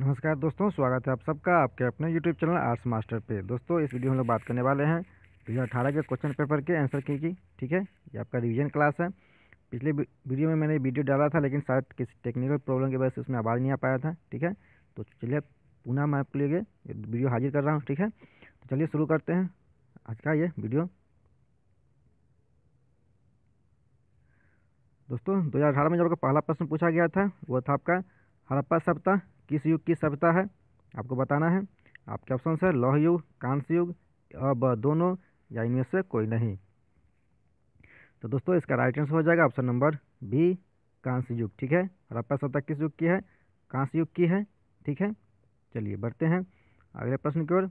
नमस्कार दोस्तों स्वागत है आप सबका आपके अपने यूट्यूब चैनल आर्ट्स मास्टर पे दोस्तों इस वीडियो में हम लोग बात करने वाले हैं दो हज़ार अठारह के क्वेश्चन पेपर के आंसर की की ठीक है ये आपका रिवीजन क्लास है पिछले वीडियो में मैंने वीडियो डाला था लेकिन शायद किसी टेक्निकल प्रॉब्लम की वजह से उसमें आवाज़ नहीं आ पाया था ठीक है तो चलिए पुनः मैं आपके लिए वीडियो हाजिर कर रहा हूँ ठीक है तो चलिए शुरू करते हैं आज का ये वीडियो दोस्तों दो हज़ार अठारह में जो आपका पहला प्रश्न पूछा गया था वो था आपका हड़प्पा सप्ताह किस युग की सभ्यता है आपको बताना है आपके ऑप्शन है लौह युग कांस्य युग अब दोनों या इनमें से कोई नहीं तो दोस्तों इसका राइट आंसर हो जाएगा ऑप्शन नंबर बी कांस्य युग ठीक है हड़प्पा सभ्यता किस युग की है कांस्य युग की है ठीक है चलिए बढ़ते हैं अगले प्रश्न की ओर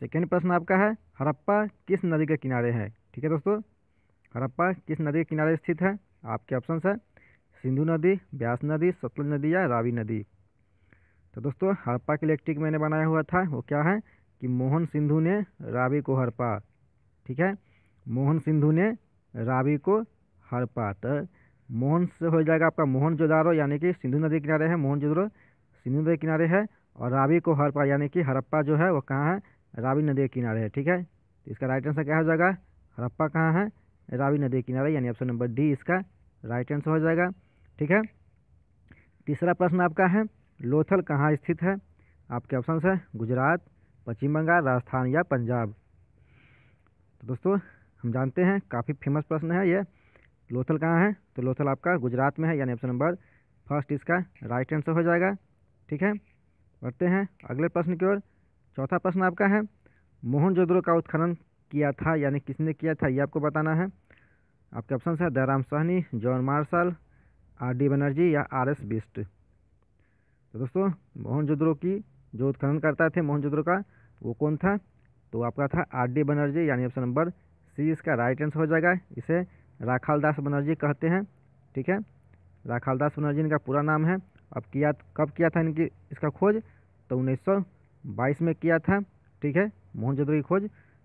सेकेंड प्रश्न आपका है हड़प्पा किस नदी के किनारे है ठीक है दोस्तों हड़प्पा किस नदी के किनारे स्थित है आपके ऑप्शन है सिंधु नदी ब्यास नदी सतलज नदी या रावी नदी तो दोस्तों हड़प्पा के लिए एक मैंने बनाया हुआ था वो क्या है कि मोहन सिंधु ने रावी को हड़पा ठीक है मोहन सिंधु ने रावी को हड़पा तो मोहन से हो जाएगा आपका मोहन जोदारो यानी कि सिंधु नदी किनारे है मोहन जोदारो सिंधु नदी किनारे है और रावी को हड़पा यानी कि हड़प्पा जो है वो कहाँ है रावी नदी के किनारे है ठीक है तो इसका राइट आंसर क्या हो जाएगा हड़प्पा कहाँ है रावी नदी किनारे यानी ऑप्शन नंबर डी इसका राइट आंसर हो जाएगा ठीक है तीसरा प्रश्न आपका है लोथल कहाँ स्थित है आपके ऑप्शन है गुजरात पश्चिम बंगाल राजस्थान या पंजाब तो दोस्तों हम जानते हैं काफ़ी फेमस प्रश्न है ये लोथल कहाँ है तो लोथल आपका गुजरात में है यानी ऑप्शन नंबर फर्स्ट इसका राइट आंसर हो जाएगा ठीक है बढ़ते हैं अगले प्रश्न की ओर चौथा प्रश्न आपका है जोद्रो का उत्खनन किया था यानी किसने किया था ये आपको बताना है आपके ऑप्शन है Dayaram Sahni John Marshall R D Banerjee या आर एस बिस्ट तो दोस्तों मोहनजोदड़ो की जो उत्खनन करता थे मोहनजोदड़ो का वो कौन था तो आपका था आर डी बनर्जी यानी ऑप्शन नंबर सी इसका राइट आंसर हो जाएगा इसे राखाल दास बनर्जी कहते हैं ठीक है राखाल दास बनर्जी इनका पूरा नाम है अब किया कब किया था इनकी इसका खोज तो उन्नीस में किया था ठीक है मोहनजोदड़ो की खोज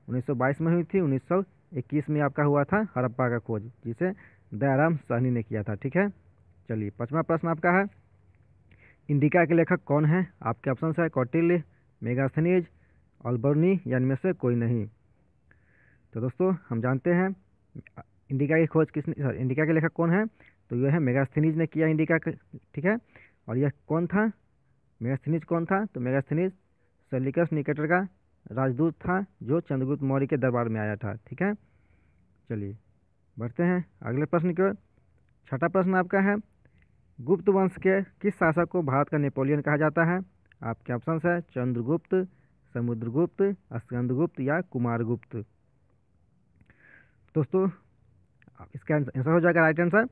उन्नीस में हुई थी उन्नीस इक्कीस में आपका हुआ था हड़प्पा का खोज जिसे दयाराम सहनी ने किया था ठीक है चलिए पाँचवा प्रश्न आपका है इंडिका के लेखक कौन है आपके ऑप्शन है कौटिल्य मेगास्थनीज अल्बर्नी या इनमें से कोई नहीं तो दोस्तों हम जानते हैं इंडिका की खोज किसने सॉरी इंडिका के लेखक कौन है तो यह है मेगास्थनीज ने किया इंडिका का ठीक है और यह कौन था मेगास्थनीज कौन था तो मेगास्थनीज सलिकस निकेटर का राजदूत था जो चंद्रगुप्त मौर्य के दरबार में आया था ठीक है चलिए बढ़ते हैं अगले प्रश्न की ओर छठा प्रश्न आपका है गुप्त वंश के किस शासक को भारत का नेपोलियन कहा जाता है आपके ऑप्शन है चंद्रगुप्त समुद्रगुप्त स्कंदगुप्त या कुमारगुप्त दोस्तों इसका आंसर हो जाएगा right answer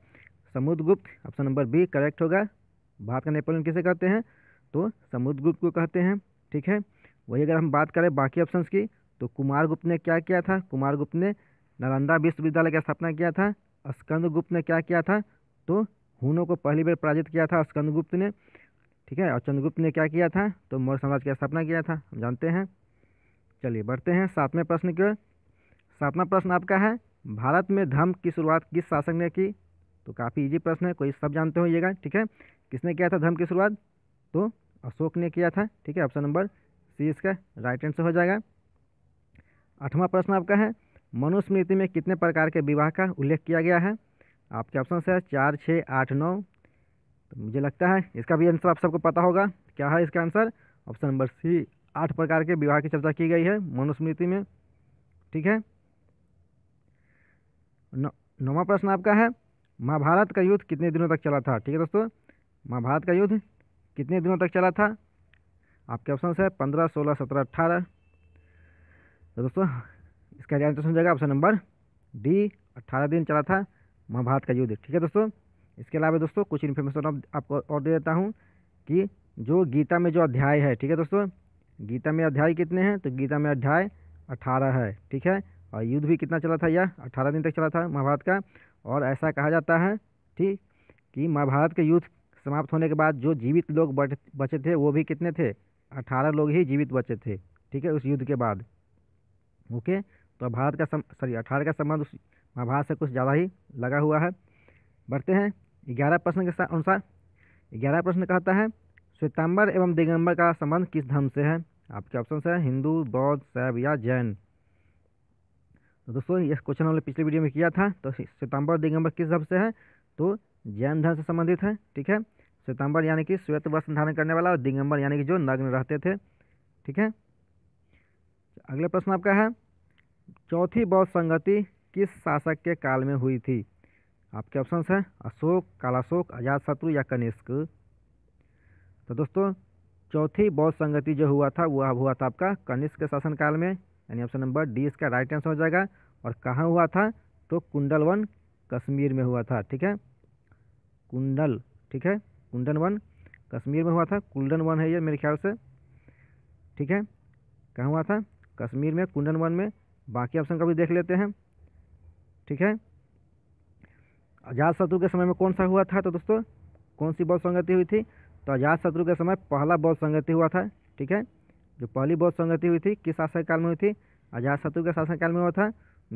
Samudragupta option number B correct होगा भारत का नेपोलियन किसे कहते हैं तो समुद्रगुप्त को कहते हैं ठीक है वही अगर हम बात करें बाकी ऑप्शन की तो कुमारगुप्त ने क्या किया था कुमारगुप्त ने नालंदा विश्वविद्यालय का स्थापना किया था स्कंदगुप्त ने क्या किया था तो हुनों को पहली बार पराजित किया था स्कंदगुप्त ने ठीक है और चंद्रगुप्त ने क्या किया था तो मौर्य साम्राज्य की स्थापना किया था हम जानते हैं चलिए बढ़ते हैं सातवें प्रश्न के सातवां प्रश्न आपका है भारत में धर्म की शुरुआत किस शासक ने की तो काफ़ी इजी प्रश्न है कोई सब जानते होइएगा ठीक है किसने किया था धर्म की शुरुआत तो अशोक ने किया था ठीक है ऑप्शन नंबर सी इसका राइट आंसर हो जाएगा आठवां प्रश्न आपका है मनुस्मृति में कितने प्रकार के विवाह का उल्लेख किया गया है आपके ऑप्शन है चार छः आठ नौ तो मुझे लगता है इसका भी आंसर आप सबको पता होगा क्या है इसका आंसर ऑप्शन नंबर सी आठ प्रकार के विवाह की चर्चा की गई है मनुस्मृति में ठीक है नौवा प्रश्न आपका है महाभारत का युद्ध कितने दिनों तक चला था ठीक है दोस्तों महाभारत का युद्ध कितने दिनों तक चला था आपके ऑप्शन है पंद्रह सोलह सत्रह अट्ठारह तो दोस्तों इसका आंसर हो जाएगा ऑप्शन नंबर डी अट्ठारह दिन चला था महाभारत का युद्ध ठीक है दोस्तों इसके अलावा दोस्तों कुछ इन्फॉर्मेशन अब आपको और दे देता हूँ कि जो गीता में जो अध्याय है ठीक है दोस्तों गीता में अध्याय कितने हैं तो गीता में अध्याय अठारह है ठीक है और युद्ध भी कितना चला था यह अठारह दिन तक चला था महाभारत का और ऐसा कहा जाता है ठीक कि महाभारत के युद्ध समाप्त होने के बाद जो जीवित लोग बचे थे वो भी कितने थे अठारह लोग ही जीवित बचे थे ठीक है उस युद्ध के बाद ओके तो भारत का सॉरी अठारह का संबंध उस महाभारत से कुछ ज़्यादा ही लगा हुआ है बढ़ते हैं ग्यारह प्रश्न के अनुसार ग्यारह प्रश्न कहता है श्वेतांबर एवं दिगंबर का संबंध किस धर्म से है आपके ऑप्शन है हिंदू बौद्ध शैव या जैन तो दोस्तों ये क्वेश्चन हमने पिछले वीडियो में किया था तो श्वेतांबर दिगंबर किस धर्म से है तो जैन धर्म से संबंधित है ठीक है श्वेतांबर यानी कि श्वेत वस्त्र धारण करने वाला और दिगंबर यानी कि जो नग्न रहते थे ठीक है अगला प्रश्न आपका है चौथी बौद्ध संगति किस शासक के काल में हुई थी आपके ऑप्शन हैं अशोक कालाशोक अजात शत्रु या कनिष्क तो दोस्तों चौथी बौद्ध संगति जो हुआ था वह हुआ था आपका कनिष्क के शासनकाल में यानी ऑप्शन नंबर डी इसका राइट आंसर हो जाएगा और कहाँ हुआ था तो कुंडल वन कश्मीर में हुआ था ठीक है कुंडल ठीक है कुंडन वन कश्मीर में हुआ था कुंडन वन है ये मेरे ख्याल से ठीक है कहाँ हुआ था कश्मीर में कुंडन वन में बाकी ऑप्शन का भी देख लेते हैं ठीक है अजात शत्रु के समय में कौन सा हुआ था तो दोस्तों कौन सी बौद्ध संगति हुई थी तो अजात शत्रु के समय पहला बौद्ध संगति हुआ था ठीक है जो पहली बौद्ध संगति हुई थी किस शासनकाल में हुई थी अजात शत्रु के शासनकाल में हुआ था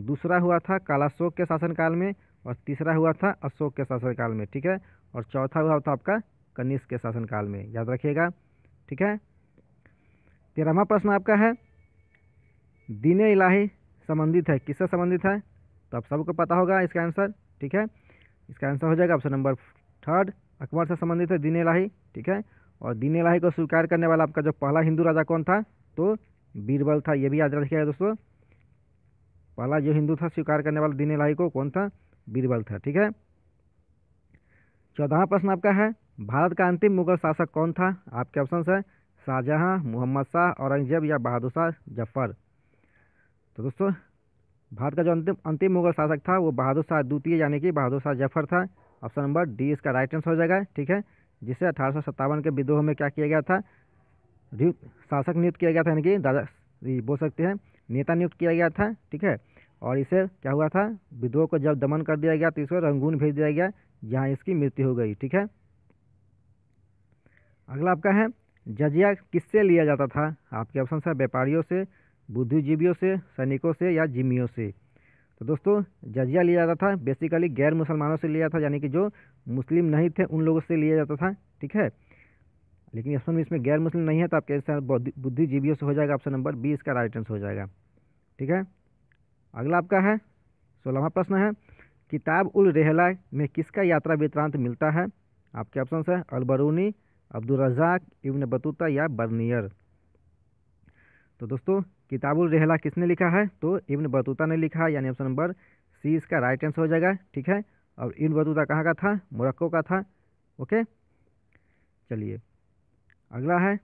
दूसरा हुआ था कालाशोक के शासनकाल में और तीसरा हुआ था अशोक के शासनकाल में ठीक है और चौथा हुआ था आपका कनिष्क के शासनकाल में याद रखिएगा ठीक है तेरहवा प्रश्न आपका है दीन इलाही संबंधित है किससे संबंधित है तो आप सबको पता होगा इसका आंसर ठीक है इसका आंसर हो जाएगा ऑप्शन नंबर थर्ड अकबर से संबंधित है दीन लाही ठीक है और दीन लाही को स्वीकार करने वाला आपका जो पहला हिंदू राजा कौन था तो बीरबल था ये भी याद रखिएगा दोस्तों पहला जो हिंदू था स्वीकार करने वाला दीन लाही को कौन था बीरबल था ठीक है चौदहवा प्रश्न आपका है भारत का अंतिम मुगल शासक कौन था आपके ऑप्शन है शाहजहाँ मोहम्मद शाह औरंगजेब या बहादुर शाह जफर तो दोस्तों भारत का जो अंतिम अंतिम मुगल शासक था वो बहादुर शाह द्वितीय यानी कि बहादुर शाह जफर था ऑप्शन नंबर डी इसका राइट आंसर हो जाएगा ठीक है जिसे अठारह के विद्रोह में क्या किया गया था शासक नियुक्त किया गया था यानी कि दादा बोल सकते हैं नेता नियुक्त किया गया था ठीक है और इसे क्या हुआ था विद्रोह को जब दमन कर दिया गया तो इसको रंगून भेज दिया गया जहाँ इसकी मृत्यु हो गई ठीक है अगला आपका है जजिया किससे लिया जाता था आपके ऑप्शन है व्यापारियों से बुद्धिजीवियों से सैनिकों से या जिमियों से तो दोस्तों जजिया लिया जाता था बेसिकली गैर मुसलमानों से लिया जाता था यानी कि जो मुस्लिम नहीं थे उन लोगों से लिया जाता था ठीक है लेकिन ऑप्शन में इसमें गैर मुस्लिम नहीं है तो आपके आंसर बुद्धिजीवियों से हो जाएगा ऑप्शन नंबर बी इसका राइट आंसर हो जाएगा ठीक है अगला आपका है सोलहवा प्रश्न है किताब उल रेहला में किसका यात्रा वितरांत मिलता है आपके ऑप्शन है अलबरूनी अब्दुलरजाक इब्न बतूता या बर्नियर तो दोस्तों किताबुल रेहला किसने लिखा है तो इब्न बतूता ने लिखा है यानी ऑप्शन नंबर सी इसका राइट आंसर हो जाएगा ठीक है और इब्न बतूता कहाँ का था मोरक्को का था ओके चलिए अगला है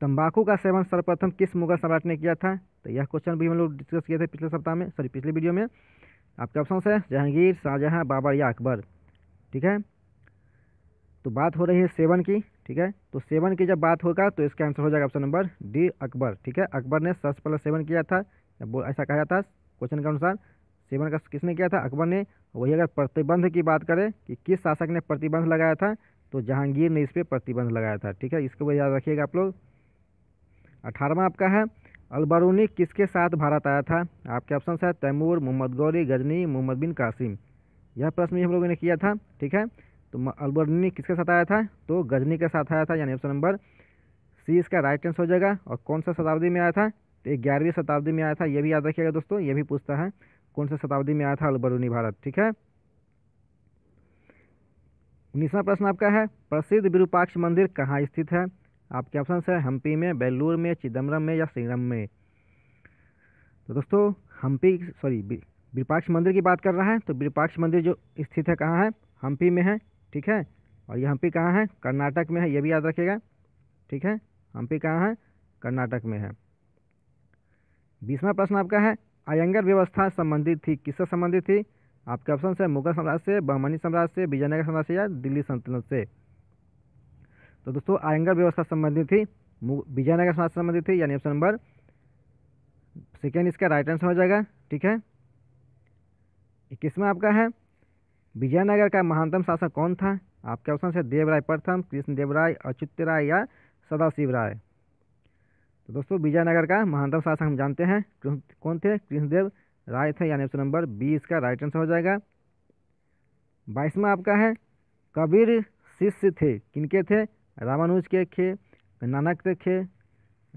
तंबाकू का सेवन सर्वप्रथम किस मुगल सम्राट ने किया था तो यह क्वेश्चन भी हम लोग डिस्कस किए थे पिछले सप्ताह में सॉरी पिछले वीडियो में आपके ऑप्शन है जहांगीर शाहजहाँ बाबर या अकबर ठीक है तो बात हो रही है सेवन की ठीक है तो सेवन की जब बात होगा तो इसका आंसर हो जाएगा ऑप्शन नंबर डी अकबर ठीक है अकबर ने सबसे प्लस सेवन किया था ऐसा कहा जाता है क्वेश्चन के अनुसार सेवन का किसने किया था अकबर ने वही अगर प्रतिबंध की बात करें कि किस शासक ने प्रतिबंध लगाया था तो जहांगीर ने इस पर प्रतिबंध लगाया था ठीक है इसको भी याद रखिएगा आप लोग अठारहवा आपका है अलबरूनी किसके साथ भारत आया था आपके ऑप्शन है तैमूर मोहम्मद गौरी गजनी मोहम्मद बिन कासिम यह प्रश्न भी हम लोगों ने किया था ठीक है तो अल्बर्नी किसके साथ आया था तो गजनी के साथ आया था यानी ऑप्शन नंबर सी इसका राइट आंसर हो जाएगा और कौन सा शताब्दी में आया था तो ग्यारहवीं शताब्दी में आया था ये भी याद रखिएगा दोस्तों ये भी पूछता है कौन सा शताब्दी में आया था अलबरूनी भारत ठीक है उन्नीसवा प्रश्न आपका है प्रसिद्ध विरूपाक्ष मंदिर कहाँ स्थित है आपके ऑप्शन है हम्पी में बेलूर में चिदम्बरम में या सिंगरम में तो दोस्तों हम्पी सॉरी विरूपाक्ष मंदिर की बात कर रहा है तो विरूपाक्ष मंदिर जो स्थित है कहाँ है हम्पी में है ठीक है और ये हम्पी कहाँ है कर्नाटक में है ये भी याद रखिएगा ठीक है हम्पी कहाँ है कर्नाटक में है बीसवा प्रश्न आपका है अयंगर व्यवस्था संबंधित थी किससे संबंधित थी आपके ऑप्शन है मुगल साम्राज्य से बहमनी साम्राज्य से विजयनगर साम्राज्य या दिल्ली सल्तनत से तो दोस्तों आयंगर व्यवस्था संबंधित थी विजयनगर साम्राज्य संबंधित थी यानी ऑप्शन नंबर सेकेंड इसका राइट आंसर हो जाएगा ठीक है इक्कीसवा आपका है विजयनगर का महानतम शासक कौन था आपके ऑप्शन है देवराय प्रथम कृष्णदेव राय अच्युत राय या सदाशिव राय तो दोस्तों विजयनगर का महानतम शासक हम जानते हैं कौन थे कृष्णदेव राय थे यानी ऑप्शन नंबर बी इसका राइट आंसर हो जाएगा बाईसवा आपका है कबीर शिष्य थे किनके थे रामानुज के थे नानक के थे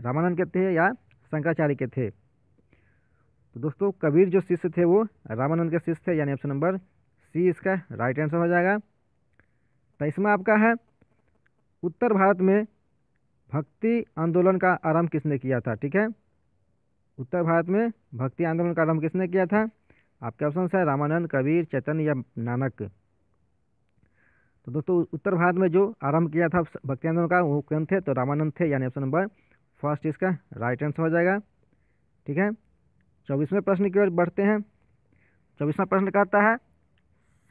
रामानंद के थे या शंकराचार्य के थे तो दोस्तों कबीर जो शिष्य थे वो रामानंद के शिष्य थे यानी ऑप्शन नंबर सी इसका राइट आंसर हो जाएगा तेईसवा तो आपका है उत्तर भारत में भक्ति आंदोलन का आरंभ किसने किया था ठीक है उत्तर भारत में भक्ति आंदोलन का आरंभ किसने किया था आपके ऑप्शन है रामानंद कबीर चैतन्य या नानक तो दोस्तों उत्तर भारत में जो आरंभ किया था भक्ति आंदोलन का वो कौन थे तो रामानंद थे यानी ऑप्शन नंबर फर्स्ट इसका राइट आंसर हो जाएगा ठीक है चौबीसवें प्रश्न की ओर बढ़ते हैं चौबीसवा प्रश्न कहता है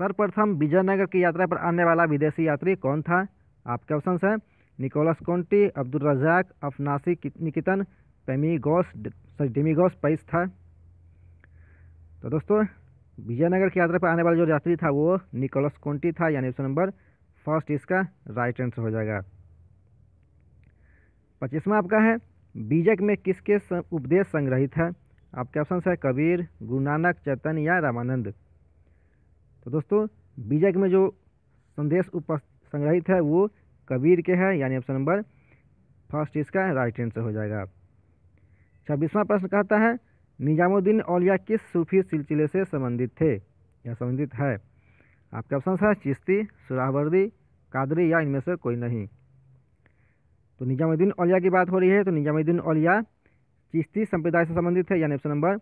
सर्वप्रथम विजयनगर की यात्रा पर आने वाला विदेशी यात्री कौन था आपके ऑप्शन हैं Nicolas Conti Abdul Razzaq Afanasy Nikitin पेमीगोस सॉरी डेमीगोस पैस था तो दोस्तों विजयनगर की यात्रा पर आने वाला जो यात्री था वो निकोलस कोंटी था यानी ऑप्शन नंबर फर्स्ट इसका राइट आंसर हो जाएगा पच्चीसवा आपका है बीजक में किसके उपदेश संग्रहित है आपके ऑप्शन है कबीर गुरु नानक चैतन्य या रामानंद तो दोस्तों बीजक में जो संदेश उप संग्रहित है वो कबीर के है यानी ऑप्शन नंबर फर्स्ट इसका राइट आंसर हो जाएगा छब्बीसवां प्रश्न कहता है निजामुद्दीन औलिया किस सूफी सिलसिले से संबंधित थे या संबंधित है आपके ऑप्शन है चिश्ती सुराहवर्दी कादरी या इनमें से कोई नहीं तो निजामुद्दीन औलिया की बात हो रही है तो निजामुद्दीन औलिया चिश्ती संप्रदाय से संबंधित है यानी ऑप्शन नंबर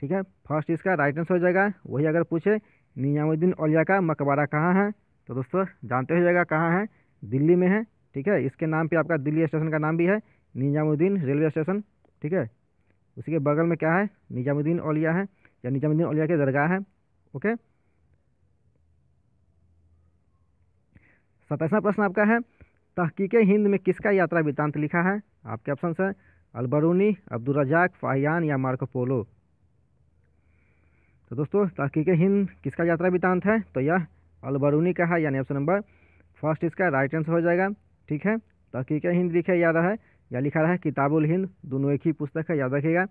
ठीक है फर्स्ट इसका राइट आंसर हो जाएगा वही अगर पूछे नियामुद्दीन औलिया का मकबरा कहाँ है तो दोस्तों जानते हो जाएगा कहाँ है दिल्ली में है ठीक है इसके नाम पे आपका दिल्ली स्टेशन का नाम भी है निजामुद्दीन रेलवे स्टेशन ठीक है उसी के बगल में क्या है निजामुद्दीन औलिया है या निजामुद्दीन औलिया की दरगाह है ओके सताइसवा प्रश्न आपका है तहकीक हिंद में किसका यात्रा वृत्तांत लिखा है आपके ऑप्शन है अलबरूनी अब्दुलरजाक फाहियान या मार्को पोलो तो दोस्तों तहकीक हिंद किसका यात्रा वितान्त है तो यह अलबरूनी का है यानी ऑप्शन नंबर फर्स्ट इसका राइट आंसर हो जाएगा ठीक है तहकीक हिंद लिखे याद है या लिखा रहा है किताबुल हिंद दोनों एक ही पुस्तक है याद रखेगा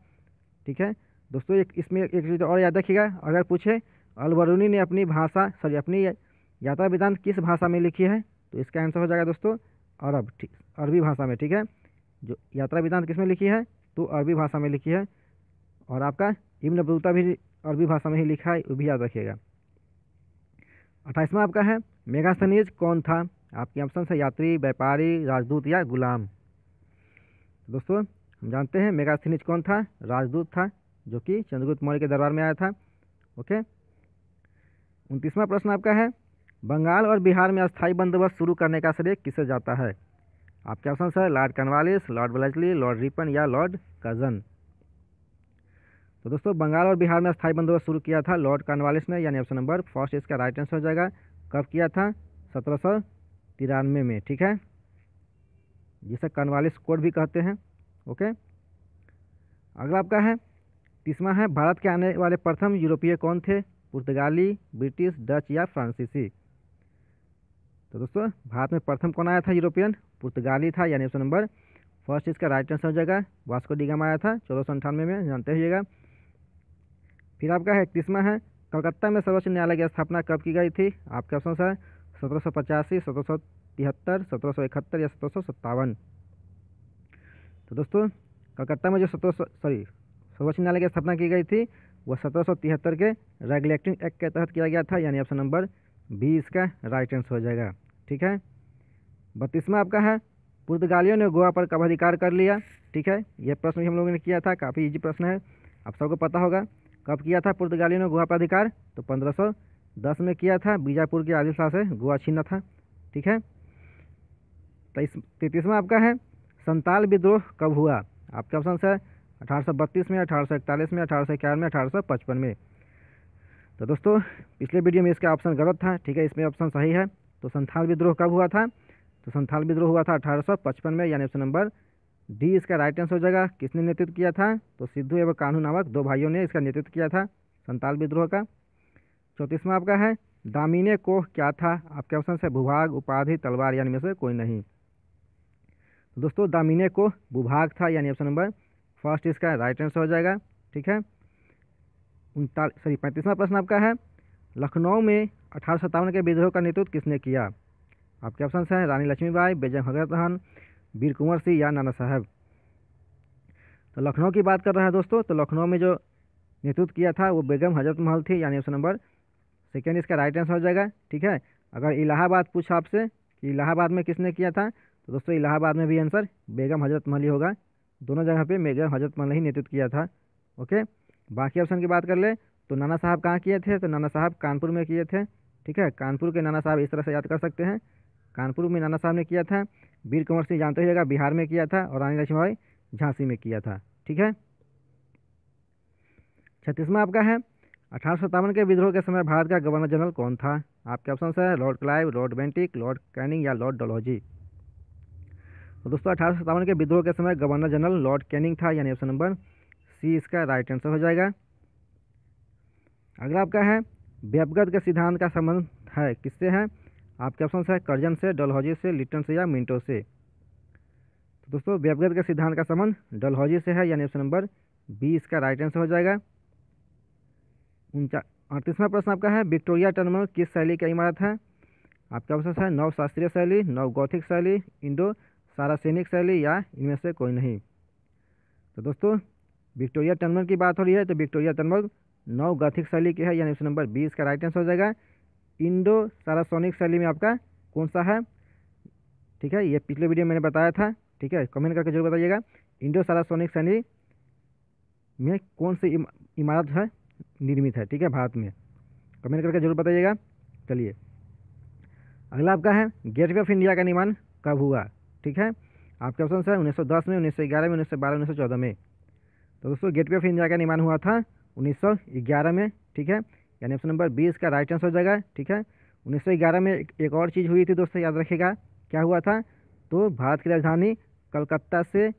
ठीक है दोस्तों एक इसमें एक चीज़ और याद रखिएगा अगर पूछे अलबरूनी ने अपनी भाषा सॉरी अपनी यात्रा वितान्त किस भाषा में लिखी है तो इसका आंसर हो जाएगा दोस्तों अरब ठीक अरबी भाषा में ठीक है जो यात्रा वितान्त किस में लिखी है तो अरबी भाषा में लिखी है और आपका इब्न बतूता भी अरबी भाषा में ही लिखा है वो भी याद रखिएगा अट्ठाईसवा आपका है मेगा सनीज कौन था आपके ऑप्शन है यात्री व्यापारी राजदूत या गुलाम दोस्तों हम जानते हैं मेगा सनीज कौन था राजदूत था जो कि चंद्रगुप्त मौर्य के दरबार में आया था ओके उनतीसवां प्रश्न आपका है बंगाल और बिहार में अस्थायी बंदोबस्त शुरू करने का श्रेय किसे जाता है आपके ऑप्शन है Lord Cornwallis Lord Wellesley Lord Ripon या लॉर्ड कजन तो दोस्तों बंगाल और बिहार में स्थायी बंदोबस्त शुरू किया था लॉर्ड कार्नवालिस ने यानी ऑप्शन नंबर फर्स्ट इसका राइट आंसर हो जाएगा कब किया था सत्रह सौ तिरानवे में ठीक है जिसे कर्नवालिस कोड भी कहते हैं ओके अगला आपका है तीसवा है भारत के आने वाले प्रथम यूरोपीय कौन थे पुर्तगाली ब्रिटिश डच या फ्रांसीसी तो दोस्तों भारत में प्रथम कौन आया था यूरोपियन पुर्तगाली था यानी ऑप्शन नंबर फर्स्ट इसका राइट आंसर हो जाएगा वास्को डिगम आया था चौदह सौ में जानते हुएगा फिर आपका है इकतीसवा है कलकत्ता में सर्वोच्च न्यायालय की स्थापना कब की गई थी आपके ऑप्शन है सत्रह सौ पचासी सत्रह सौ तिहत्तर सत्रह सौ इकहत्तर या सत्रह सौ सत्तावन तो दोस्तों कलकत्ता में जो सत्रह सौ सॉरी सर्वोच्च न्यायालय की स्थापना की गई थी वह सत्रह सौ तिहत्तर के रेगुलेटिंग एक्ट के तहत किया गया था यानी ऑप्शन नंबर बी इसका राइट आंसर हो जाएगा ठीक है बत्तीसवा आपका है पुर्तगालियों ने गोवा पर कब अधिकार कर लिया ठीक है यह प्रश्न भी हम लोगों ने किया था काफ़ी इजी प्रश्न है आप सबको पता होगा कब किया था पुर्तगालियों ने गोवा पर अधिकार तो 1510 में किया था बीजापुर के आदिल शाह से गोवा छीना था ठीक है तेईस तो तैतीसवा आपका है संताल विद्रोह कब हुआ आपके ऑप्शन है बत्तीस में इकतालीस में 1851 में पचपन में तो दोस्तों पिछले वीडियो में इसका ऑप्शन गलत था ठीक है इसमें ऑप्शन सही है तो संथाल विद्रोह कब हुआ था तो संथाल विद्रोह हुआ था 1855 में यानी ऑप्शन नंबर डी इसका राइट आंसर हो जाएगा किसने नेतृत्व किया था तो सिद्धू एवं कानू नामक दो भाइयों ने इसका नेतृत्व किया था संताल विद्रोह का चौंतीसवा आपका है दामिने कोह क्या था आपके ऑप्शन से भूभाग उपाधि तलवार यानी में से कोई नहीं तो दोस्तों दामिने कोह भूभाग था यानी ऑप्शन नंबर फर्स्ट इसका राइट आंसर हो जाएगा ठीक है उनताल सॉरी पैंतीसवां प्रश्न आपका है लखनऊ में अठारह के विद्रोह का नेतृत्व किसने किया आपके ऑप्शन हैं रानी लक्ष्मीबाई बेजम भगत वीर कुंवर सिंह या नाना साहब तो लखनऊ की बात कर रहे हैं दोस्तों तो लखनऊ में जो नेतृत्व किया था वो बेगम हजरत महल थी यानी ऑप्शन नंबर सेकेंड इसका राइट आंसर हो जाएगा ठीक है अगर इलाहाबाद पूछा आपसे कि इलाहाबाद में किसने किया था तो दोस्तों इलाहाबाद में भी आंसर बेगम हजरत महल ही होगा दोनों जगह पे बेगम हजरत महल ही नेतृत्व किया था ओके बाकी ऑप्शन की बात कर ले तो नाना साहब कहाँ किए थे तो नाना साहब कानपुर में किए थे ठीक है कानपुर के नाना साहब इस तरह से याद कर सकते हैं कानपुर में नाना साहब ने किया था वीर कंवर सिंह जानते हुएगा बिहार में किया था और रानी लक्ष्मीबाई झांसी में किया था ठीक है छत्तीसवा आपका है अठारह के विद्रोह के समय भारत का गवर्नर जनरल कौन था आपके ऑप्शन है Lord Clive Lord Bentinck Lord Canning या लॉर्ड डोलॉजी तो दोस्तों अठारह के विद्रोह के समय गवर्नर जनरल लॉर्ड कैनिंग था यानी ऑप्शन नंबर सी इसका राइट आंसर हो जाएगा अगला आपका है व्यपगत के सिद्धांत का संबंध है किससे है आपके ऑप्शन है कर्जन से डलहौजी से लिटन से या मिंटो से तो दोस्तों व्यवगत के सिद्धांत का संबंध डलहौजी से है यानी ऑप्शन नंबर बी इसका राइट आंसर हो जाएगा उनचा अड़तीसवा प्रश्न आपका है विक्टोरिया टर्मिनल किस शैली की इमारत है आपका ऑप्शन है नव शास्त्रीय शैली नव गौथिक शैली इंडो सारासैनिक शैली या इनमें से कोई नहीं तो दोस्तों विक्टोरिया टर्मिनल की बात हो रही है तो विक्टोरिया टर्मिनल नौ गथिक शैली की है यानी ऑप्शन नंबर बी इसका राइट आंसर हो जाएगा इंडो सारासोनिक शैली में आपका कौन सा है ठीक है ये पिछले वीडियो मैंने बताया था ठीक है कमेंट करके जरूर बताइएगा इंडो सारासोनिक शैली में कौन सी इमारत है निर्मित है ठीक है भारत में कमेंट करके जरूर बताइएगा चलिए अगला आपका है गेटवे ऑफ इंडिया का निर्माण कब हुआ ठीक है आपके ऑप्शन है 1910 में 1911 में 1912 1914 में तो दोस्तों गेटवे ऑफ इंडिया का निर्माण हुआ था 1911 में ठीक है यानी ऑप्शन नंबर बी इसका राइट आंसर हो जाएगा ठीक है उन्नीस में एक, और चीज़ हुई थी दोस्तों याद रखेगा क्या हुआ था तो भारत की राजधानी कलकत्ता से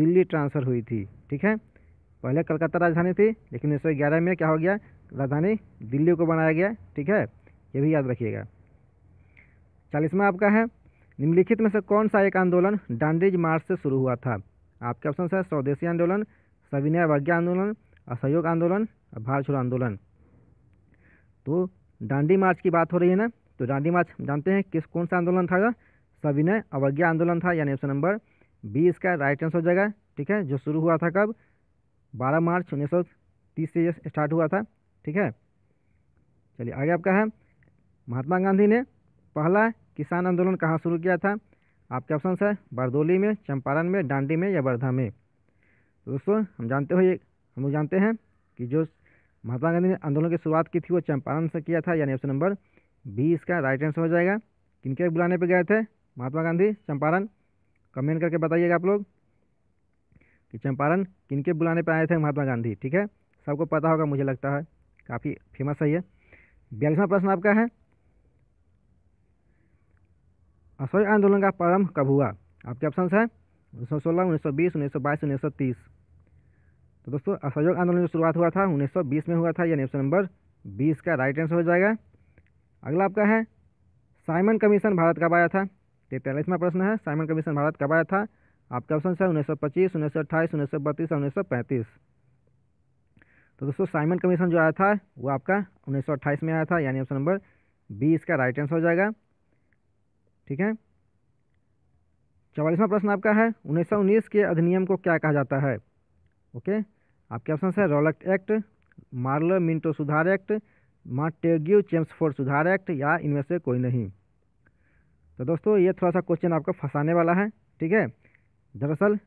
दिल्ली ट्रांसफ़र हुई थी ठीक है पहले कलकत्ता राजधानी थी लेकिन उन्नीस में क्या हो गया राजधानी दिल्ली को बनाया गया ठीक है ये भी याद रखिएगा चालीसवा आपका है निम्नलिखित में से कौन सा एक आंदोलन डांडीज मार्च से शुरू हुआ था आपके ऑप्शन है स्वदेशी आंदोलन सविनय वज्ञा आंदोलन असहयोग आंदोलन और भारत छोड़ो आंदोलन तो डांडी मार्च की बात हो रही है ना तो डांडी मार्च जानते हैं किस कौन सा आंदोलन था सविनय अवज्ञा आंदोलन था यानी ऑप्शन नंबर बी इसका राइट आंसर हो जाएगा ठीक है जो शुरू हुआ था कब 12 मार्च 1930 से स्टार्ट हुआ था ठीक है चलिए आगे आपका है महात्मा गांधी ने पहला किसान आंदोलन कहाँ शुरू किया था आपके ऑप्शन है बरदोली में चंपारण में डांडी में या वर्धा में तो दोस्तों हम जानते हुए हम लोग जानते हैं कि जो महात्मा गांधी ने आंदोलन की शुरुआत की थी वो चंपारण से किया था यानी ऑप्शन नंबर बी इसका राइट आंसर हो जाएगा किनके बुलाने पर गए थे महात्मा गांधी चंपारण कमेंट करके बताइएगा आप लोग कि चंपारण किनके बुलाने पर आए थे महात्मा गांधी ठीक है सबको पता होगा मुझे लगता है काफ़ी फेमस है ये बयालीसवा प्रश्न आपका है असह आंदोलन का प्रारंभ कब हुआ आपके ऑप्शन है उन्नीस सौ सोलह उन्नीस सौ बीस उन्नीस सौ बाईस उन्नीस सौ तीस तो दोस्तों असहयोग आंदोलन जो शुरुआत हुआ था उन्नीस में हुआ था यानी ऑप्शन नंबर बीस का राइट आंसर हो जाएगा अगला आपका है साइमन कमीशन भारत कब आया था तैंतालीसवा प्रश्न है साइमन कमीशन भारत कब आया था आपका ऑप्शन है उन्नीस सौ पच्चीस उन्नीस सौ अट्ठाईस उन्नीस सौ बत्तीस और उन्नीस सौ पैंतीस तो दोस्तों साइमन कमीशन जो आया था वो आपका उन्नीस सौ अट्ठाईस में आया था यानी ऑप्शन नंबर बीस का राइट आंसर हो जाएगा ठीक है चौवालीसवा प्रश्न आपका है उन्नीस सौ उन्नीस के अधिनियम को क्या कहा जाता है ओके आपके ऑप्शन है रोलक्ट एक्ट मार्लो मिंटो सुधार एक्ट चेम्स फोर्ड सुधार एक्ट या इनमें से कोई नहीं तो दोस्तों ये थोड़ा सा क्वेश्चन आपका फंसाने वाला है ठीक है दरअसल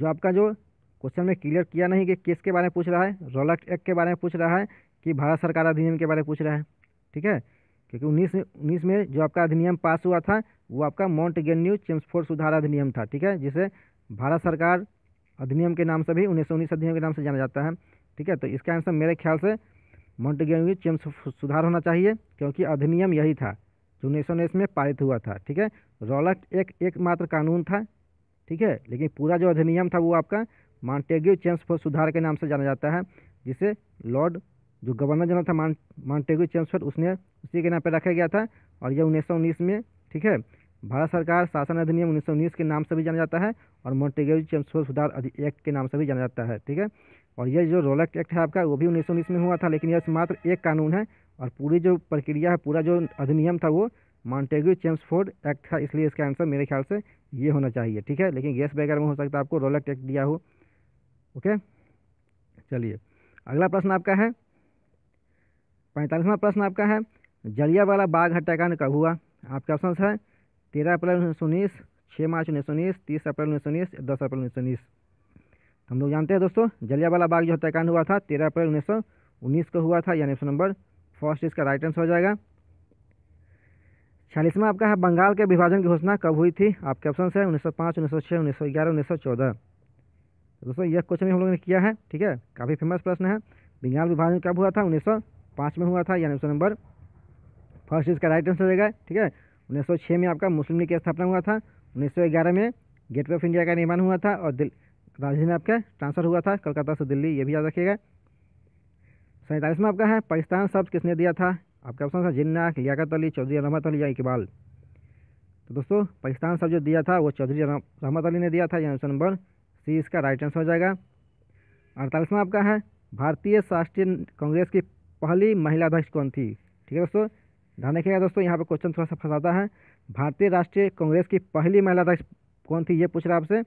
जो आपका जो क्वेश्चन में क्लियर किया नहीं कि किसके बारे में पूछ रहा है रोलक्ट एक्ट के बारे में पूछ रहा है कि भारत सरकार अधिनियम के बारे में पूछ रहा है ठीक है क्योंकि उन्नीस उन्नीस में जो आपका अधिनियम पास हुआ था वो आपका माउंट गेन्यू फोर्ड सुधार अधिनियम था ठीक है जिसे भारत सरकार अधिनियम के नाम से भी उन्नीस सौ उन्नीस अधिनियम के नाम से जाना जाता है ठीक है तो इसका आंसर मेरे ख्याल से मॉन्टेग्यू चेम सुधार होना चाहिए क्योंकि अधिनियम यही था जो उन्नीस सौ उन्नीस में पारित हुआ था ठीक है रौलक एक एकमात्र कानून था ठीक है लेकिन पूरा जो अधिनियम था वो आपका मॉन्टेग्यू चेम्स सुधार के नाम से जाना जाता है जिसे लॉर्ड जो गवर्नर जनरल था मॉन्टेग्यू फॉर उसने उसी के नाम पर रखा गया था और यह उन्नीस में ठीक है भारत सरकार शासन अधिनियम उन्नीस सौ उन्नीस के नाम से भी जाना जाता है और मोन्टेगेव चमसोर सुधार एक्ट के नाम से भी जाना जाता है ठीक है और ये जो रोलक एक्ट है आपका वो भी उन्नीस सौ उन्नीस में हुआ था लेकिन यह मात्र एक कानून है और पूरी जो प्रक्रिया है पूरा जो अधिनियम था वो मॉन्टेग्यू चेम्सफोर्ड एक्ट था इसलिए इसका आंसर मेरे ख्याल से ये होना चाहिए ठीक है लेकिन गैस वगैरह में हो सकता है आपको रोलक एक्ट दिया हो ओके चलिए अगला प्रश्न आपका है पैंतालीसवां प्रश्न आपका है जलिया वाला बाघ हत्याकांड कब हुआ आपके ऑप्शन है तेरह अप्रैल उन्नीस सौ उन्नीस छः मार्च उन्नीस सौ उन्नीस तीस अप्रैल उन्नीस सौ उन्नीस दस अप्रैल उन्नीस सौ उन्नीस हम लोग जानते हैं दोस्तों जलियावाला बाग जो हत्याकांड हुआ था तेरह अप्रैल उन्नीस सौ उन्नीस को हुआ था यानी ऑप्शन नंबर फर्स्ट इसका राइट आंसर हो जाएगा छियालीसवा आपका है बंगाल के विभाजन की घोषणा कब हुई थी आपके ऑप्शन है उन्नीस सौ पाँच उन्नीस सौ छः उन्नीस सौ ग्यारह उन्नीस सौ चौदह दोस्तों यह क्वेश्चन भी हम लोगों ने किया है ठीक है काफ़ी फेमस प्रश्न है बंगाल विभाजन कब हुआ था उन्नीस सौ पाँच में हुआ था यानी ऑप्शन नंबर फर्स्ट इसका राइट आंसर हो जाएगा ठीक है उन्नीस में आपका मुस्लिम लीग की स्थापना हुआ था उन्नीस में गेटवे ऑफ इंडिया का निर्माण हुआ था और राजधानी आपका ट्रांसफर हुआ था कलकत्ता से दिल्ली ये भी याद रखिएगा में आपका है पाकिस्तान शब्द किसने दिया था आपका ऑप्शन था जिन्ना लियाकत अली चौधरी रहमत अली या इकबाल तो दोस्तों पाकिस्तान शब्द जो दिया था वो चौधरी रहमत अली ने दिया था यानी ऑप्शन नंबर सी इसका राइट आंसर हो जाएगा में आपका है भारतीय राष्ट्रीय कांग्रेस की पहली महिला अध्यक्ष कौन थी ठीक है दोस्तों ध्यान रखिएगा दोस्तों यहाँ पे क्वेश्चन थोड़ा सा फंसाता है भारतीय राष्ट्रीय कांग्रेस की पहली महिला अध्यक्ष कौन थी ये पूछ रहा है आपसे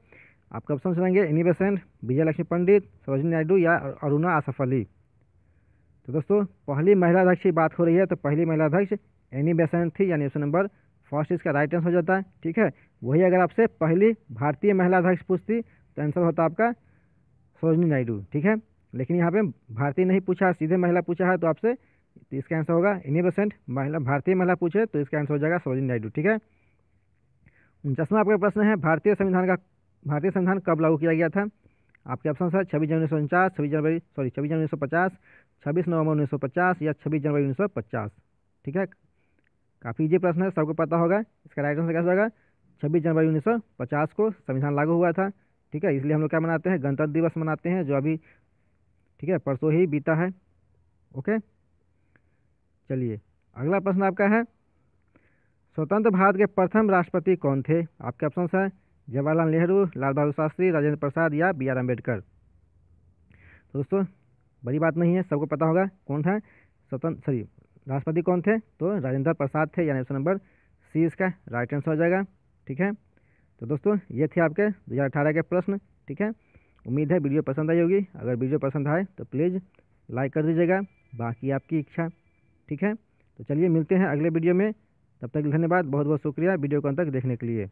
आपका ऑप्शन सुनेंगे एनी बेसेंट विजयलक्ष्मी पंडित सरोजनी नायडू या अरुणा आसफ अली तो दोस्तों पहली महिला अध्यक्ष की बात हो रही है तो पहली महिला अध्यक्ष एनी बेसेंट थी यानी ऑप्शन नंबर फर्स्ट इसका राइट आंसर हो जाता है ठीक है वही अगर आपसे पहली भारतीय महिला अध्यक्ष पूछती तो आंसर होता आपका सरोजनी नायडू ठीक है लेकिन यहाँ पे भारतीय नहीं पूछा सीधे महिला पूछा है तो आपसे तो इसका आंसर होगा इन्हीं परसेंट महिला भारतीय महिला पूछे तो इसका आंसर हो जाएगा सरोजिनी नायडू ठीक है उनचासवा आपका प्रश्न है भारतीय संविधान का भारतीय संविधान कब लागू किया गया था आपके ऑप्शन है छब्बीस जनवरी सौ उनचास छब्बीस जनवरी सॉरी छब्बीस जनवरी उन्नीस सौ पचास छब्बीस नवंबर उन्नीस सौ पचास या छब्बीस जनवरी उन्नीस सौ पचास ठीक है काफ़ी ये प्रश्न है सबको पता होगा इसका राइट आंसर कैसे होगा छब्बीस जनवरी उन्नीस सौ पचास को संविधान लागू हुआ था ठीक है इसलिए हम लोग क्या मनाते हैं गणतंत्र दिवस मनाते हैं जो अभी ठीक है परसों ही बीता है ओके चलिए अगला प्रश्न आपका है स्वतंत्र भारत के प्रथम राष्ट्रपति कौन थे आपके ऑप्शन हैं जवाहरलाल नेहरू लाल बहादुर शास्त्री राजेंद्र प्रसाद या बी आर अम्बेडकर दोस्तों बड़ी बात नहीं है सबको पता होगा कौन था स्वतंत्र सॉरी राष्ट्रपति कौन थे तो राजेंद्र प्रसाद थे यानी ऑप्शन नंबर सी इसका राइट आंसर हो जाएगा ठीक है तो दोस्तों ये थे आपके दो हज़ार अठारह के प्रश्न ठीक है उम्मीद है वीडियो पसंद आई होगी अगर वीडियो पसंद आए तो प्लीज़ लाइक कर दीजिएगा बाकी आपकी इच्छा ठीक है तो चलिए मिलते हैं अगले वीडियो में तब तक धन्यवाद बहुत बहुत शुक्रिया वीडियो को अंत तक देखने के लिए